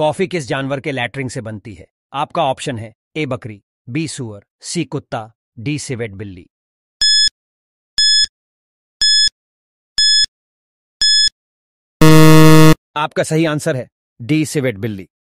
coffee किस जानवर के लैटरिंग से बनती है आपका ऑप्शन है ए बकरी बी सुअर सी कुत्ता डी सिवेट बिल्ली आपका सही आंसर है डी सिवेट बिल्ली